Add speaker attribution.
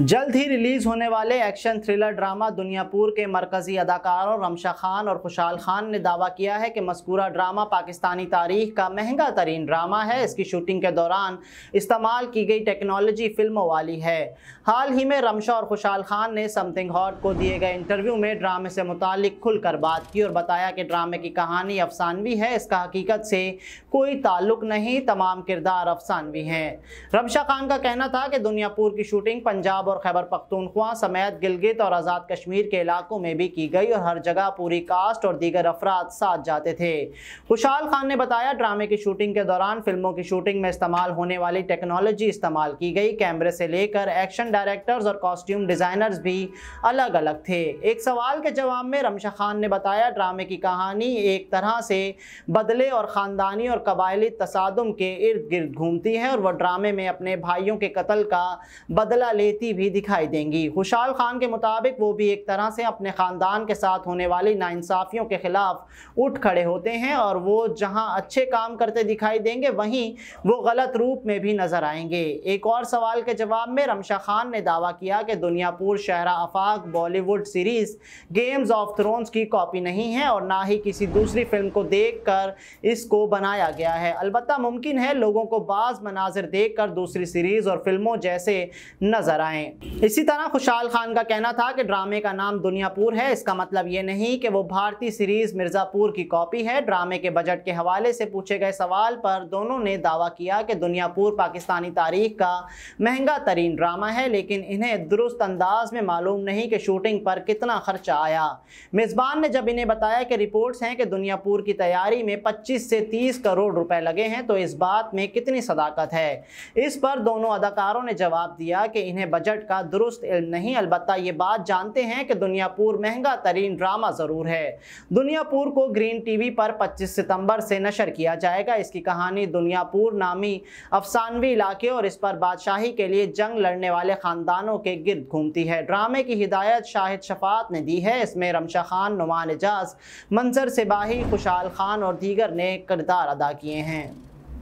Speaker 1: जल्द ही रिलीज होने वाले एक्शन थ्रिलर ड्रामा दुनियापुर के मरकजी अदाकारों रमशा खान और खुशहाल खान ने दावा किया है कि मस्कूरा ड्रामा पाकिस्तानी तारीख का महंगा तरीन ड्रामा है इसकी शूटिंग के दौरान इस्तेमाल की गई टेक्नोलॉजी फिल्मों वाली है हाल ही में रमशा और खुशहाल खान ने समथिंग हॉट को दिए गए इंटरव्यू में ड्रामे से मुतल खुलकर बात की और बताया कि ड्रामे की कहानी अफसानवी है इसका हकीकत से कोई ताल्लुक नहीं तमाम किरदार अफसानवी हैं रमशा खान का कहना था कि दुनियापुर की शूटिंग पंजाब पंजाब और खैबर पख्तूनख्वा समेत गिलगित और आज़ाद कश्मीर के इलाकों में भी की गई और हर जगह पूरी कास्ट और दीगर अफराद साथ जाते थे खुशहाल खान ने बताया ड्रामे की शूटिंग के दौरान फिल्मों की शूटिंग में इस्तेमाल होने वाली टेक्नोलॉजी इस्तेमाल की गई कैमरे से लेकर एक्शन डायरेक्टर्स और कॉस्ट्यूम डिज़ाइनर्स भी अलग अलग थे एक सवाल के जवाब में रमशा खान ने बताया ड्रामे की कहानी एक तरह से बदले और ख़ानदानी और कबायली तसादम के इर्द गिर्द घूमती है और वह ड्रामे में अपने भाइयों के कत्ल का बदला लेती भी दिखाई देंगी खुशाल खान के मुताबिक वो भी एक तरह से अपने ख़ानदान के साथ होने वाली नाइंसाफ़ियों के ख़िलाफ़ उठ खड़े होते हैं और वो जहाँ अच्छे काम करते दिखाई देंगे वहीं वो गलत रूप में भी नज़र आएंगे एक और सवाल के जवाब में रमशा खान ने दावा किया कि दुनियापुर शहरा आफाक Bollywood series Games of Thrones की कॉपी नहीं है और ना ही किसी दूसरी फिल्म को देख कर इसको बनाया गया है अलबत् मुमकिन है लोगों को बाज़ मनाजिर देख कर दूसरी सीरीज़ और फिल्मों जैसे नज़र आएँ में इसी तरह खुशहाल खान का कहना था कि ड्रामे का नाम दुनियापुर है इसका मतलब ये नहीं कि वो भारतीय सीरीज मिर्जापुर की कॉपी है ड्रामे के बजट के हवाले से पूछे गए सवाल पर दोनों ने दावा किया कि दुनियापुर पाकिस्तानी तारीख का महंगा तरीन ड्रामा है लेकिन इन्हें दुरुस्त अंदाज में मालूम नहीं कि शूटिंग पर कितना खर्चा आया मेज़बान ने जब इन्हें बताया कि रिपोर्ट्स हैं कि दुनियापुर की तैयारी में 25 से 30 करोड़ रुपए लगे हैं तो इस बात में कितनी सदाकत है इस पर दोनों अदाकारों ने जवाब दिया कि इन्हें बजट बजट का दुरुस्त इल्म नहीं अलबत् ये बात जानते हैं कि दुनियापुर महंगा तरीन ड्रामा ज़रूर है दुनियापुर को ग्रीन टीवी पर 25 सितंबर से नशर किया जाएगा इसकी कहानी दुनियापुर नामी अफसानवी इलाके और इस पर बादशाही के लिए जंग लड़ने वाले ख़ानदानों के गिरद घूमती है ड्रामे की हिदायत शाहिद शफात ने दी है इसमें रमशा खान नुमान एजाज मंजर सिबाही खुशहाल खान और दीगर ने किरदार अदा किए हैं